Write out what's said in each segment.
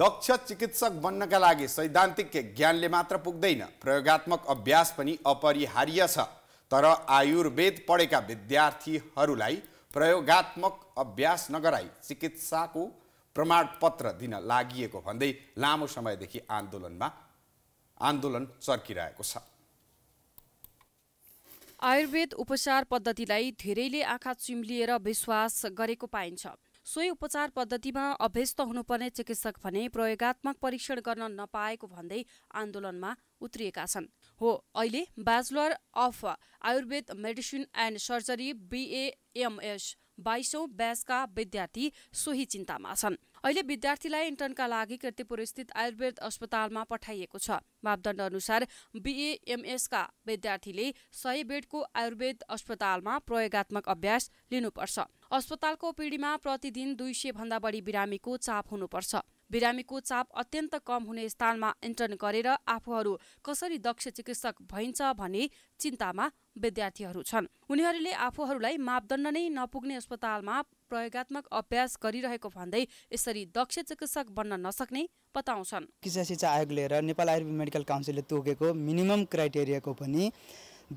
दक्ष चिकित्सक बन्नका लागि सैद्धान्तिक ज्ञानले मात्र पुग्दैन प्रयोगत्मक अभ्यास पनि अपरिहार्य छ तर आयुर्वेद पढेका विद्यार्थीहरूलाई प्रयोगत्मक अभ्यास नगराई चिकित्साको प्रमाणपत्र दिन लागि भन्दै लामो समयदेखि आन्दोलनमा आन्दोलन चर्किरहेको छ आयुर्वेद उपचार पद्धतिलाई धेरैले आँखा चिम्लिएर विश्वास गरेको पाइन्छ सोही उपचार पद्धतिमा अभ्यस्त हुनुपर्ने चिकित्सक भने प्रयोगत्मक परीक्षण गर्न नपाएको भन्दै आन्दोलनमा उत्रिएका छन् हो अहिले bachelor of Ayurveda medicine and surgery BAMS बाइसौँ ब्याचका विद्यार्थी सोही चिन्तामा छन् अहिले विद्यार्थीलाई इन्टर्नका लागि किर्तिपुर स्थित आयुर्वेद अस्पतालमा पठाइएको छ मापदण्ड अनुसार बिएएमएसका विद्यार्थीले सय बेडको आयुर्वेद अस्पतालमा प्रयोगत्मक अभ्यास लिनुपर्छ अस्पतालको पिँढीमा प्रतिदिन दुई सय भन्दा बढी बिरामीको चाप हुनुपर्छ बिरामीको चाप अत्यन्त कम हुने स्थानमा इन्टर्न गरेर आफूहरू कसरी दक्ष चिकित्सक भइन्छ भन्ने चिन्तामा विद्यार्थीहरू छन् उनीहरूले आफूहरूलाई मापदण्ड नै नपुग्ने अस्पतालमा प्रयोगत्मक अभ्यास गरिरहेको भन्दै यसरी दक्ष चिकित्सक बन्न नसक्ने बताउँछन् कृषि शिक्षा आयोग लिएर नेपाल आयुर्वेद मेडिकल काउन्सिलले तोकेको मिनिमम क्राइटेरियाको पनि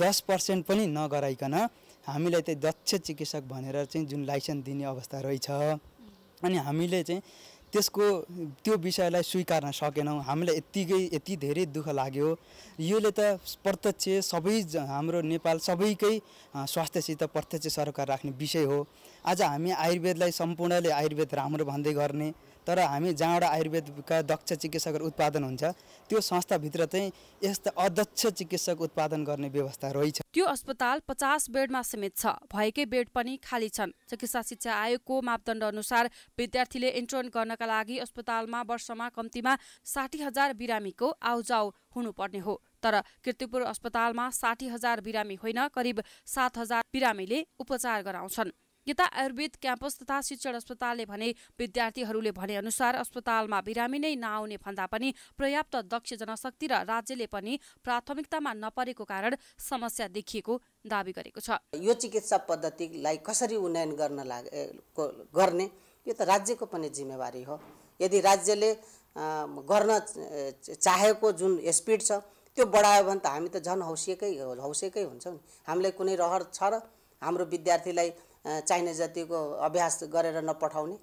दस पर्सेन्ट पनि नगराइकन हामीलाई चाहिँ दक्ष चिकित्सक भनेर चाहिँ जुन लाइसेन्स दिने अवस्था रहेछ अनि हामीले चाहिँ त्यसको त्यो विषयलाई स्वीकार्न सकेनौँ हामीलाई यत्तिकै यति धेरै दुःख लाग्यो योले त प्रत्यक्ष सबै हाम्रो नेपाल सबैकै स्वास्थ्यसित प्रत्यक्ष सरकार राख्ने विषय हो आज हामी आयुर्वेदलाई सम्पूर्णले आयुर्वेद राम्रो भन्दै गर्ने तर हामी जहाँबाट आयुर्वेदका दक्ष चिकित्सकहरू उत्पादन हुन्छ त्यो संस्थाभित्र चाहिँ यस्ता अध्यक्ष चिकित्सक उत्पादन गर्ने व्यवस्था रहेछ त्यो अस्पताल पचास बेडमा सीमित छ भएकै बेड पनि खाली छन् चिकित्सा शिक्षा आयोगको मापदण्ड अनुसार विद्यार्थीले इन्टर्न गर्नका लागि अस्पतालमा वर्षमा कम्तीमा साठी हजार बिरामीको आउजाउ हुनुपर्ने हो तर किर्तिपुर अस्पतालमा साठी हजार बिरामी होइन करिब सात हजार बिरामीले उपचार गराउँछन् यता आयुर्वेद क्याम्पस तथा शिक्षण अस्पतालले भने विद्यार्थीहरूले भनेअनुसार अस्पतालमा बिरामी नै नआउने भन्दा पनि पर्याप्त दक्ष जनशक्ति र राज्यले पनि प्राथमिकतामा नपरेको कारण समस्या देखिएको दावी गरेको छ यो चिकित्सा पद्धतिलाई कसरी उन्नयन गर्न लागेको गर्ने यो त राज्यको पनि जिम्मेवारी हो यदि राज्यले गर्न चाहेको जुन स्पिड छ त्यो बढायो भने त हामी त झन् हौसिएकै हौसिएकै हुन्छौँ नि हामीलाई कुनै रहर छ र हाम्रो विद्यार्थीलाई चाहिने जतिको अभ्यास गरेर नपठाउने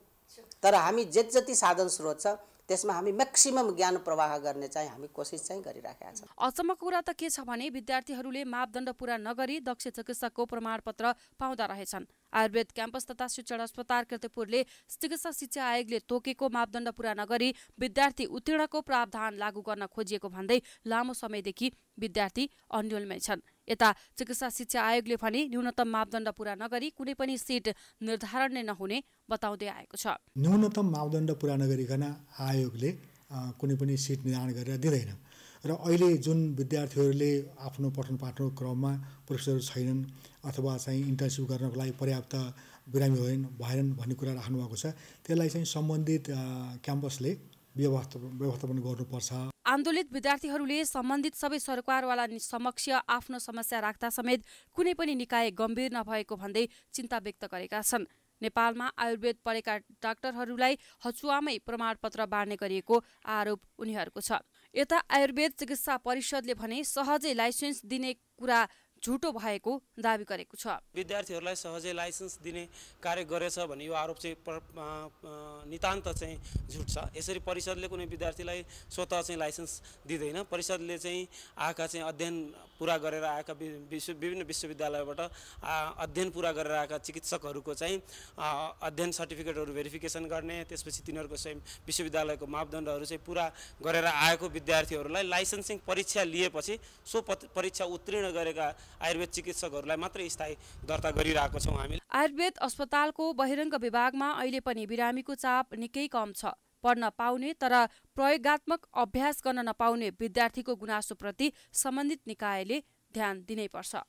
तर हामी जे जति साधन स्रोत छ त्यसमा हामी म्याक्सिमम ज्ञान प्रवाह गर्ने चाहिँ हामी कोसिस चाहिँ गरिराखेका छौँ अचम्मको कुरा त के छ भने विद्यार्थीहरूले मापदण्ड पुरा नगरी दक्ष चिकित्सकको प्रमाणपत्र पाउँदा रहेछन् आयुर्वेद क्याम्पस तथा शिक्षण अस्पताल कृतिपुरले चिकित्सा शिक्षा आयोगले तोकेको मापदण्ड पुरा नगरी विद्यार्थी उत्तीर्णको प्रावधान लागू गर्न खोजिएको भन्दै लामो समयदेखि विद्यार्थी अन्यलमै छन् यता चिकित्सा शिक्षा आयोगले भने न्यूनतम मापदण्ड पूरा नगरी कुनै पनि सिट निर्धारण नै नहुने बताउँदै आएको छ न्यूनतम मापदण्ड पूरा नगरिकन आयोगले कुनै पनि सिट निर्धारण गरेर दिँदैन र अहिले जुन विद्यार्थीहरूले आफ्नो पठन पाठनको क्रममा प्रोफेसरहरू छैनन् अथवा चाहिँ इन्टर्नसिप गर्नको लागि पर्याप्त बिरामी होइन् भएनन् भन्ने कुरा राख्नुभएको छ त्यसलाई चाहिँ सम्बन्धित क्याम्पसले व्यवस्था व्यवस्थापन गर्नुपर्छ आन्दोलित विद्यार्थीहरूले सम्बन्धित सबै सरकारवाला समक्ष आफ्नो समस्या राख्दा समेत कुनै पनि निकाय गम्भीर नभएको भन्दै चिन्ता व्यक्त गरेका छन् नेपालमा आयुर्वेद पढेका डाक्टरहरूलाई हचुवामै प्रमाणपत्र बाँड्ने गरिएको आरोप उनीहरूको छ यता आयुर्वेद चिकित्सा परिषदले भने सहजै लाइसेन्स दिने कुरा झुटो भएको दावी गरेको छ विद्यार्थीहरूलाई सहजै लाइसेन्स दिने कार्य गरेछ भन्ने यो आरोप चाहिँ नितान्त चाहिँ झुट छ यसरी परिषदले कुनै विद्यार्थीलाई स्वतः चाहिँ लाइसेन्स दिँदैन परिषदले चाहिँ आएका चाहिँ अध्ययन पुरा गरेर आएका विश्व विभिन्न विश्वविद्यालयबाट अध्ययन पुरा गरेर आएका चिकित्सकहरूको चाहिँ अध्ययन सर्टिफिकेटहरू भेरिफिकेसन गर्ने त्यसपछि तिनीहरूको चाहिँ विश्वविद्यालयको मापदण्डहरू चाहिँ पुरा गरेर आएको विद्यार्थीहरूलाई लाइसेन्सिङ परीक्षा लिएपछि सो परीक्षा उत्तीर्ण गरेका आयुर्वेद चिकित्सकहरूलाई मात्रै स्थायी दर्ता गरिरहेको छौँ हामी आयुर्वेद अस्पतालको बहिरङ्ग विभागमा अहिले पनि बिरामीको चाप निकै कम छ पढ्न पाउने तर प्रयोगत्मक अभ्यास गर्न नपाउने विद्यार्थीको गुनासोप्रति सम्बन्धित निकायले ध्यान दिनैपर्छ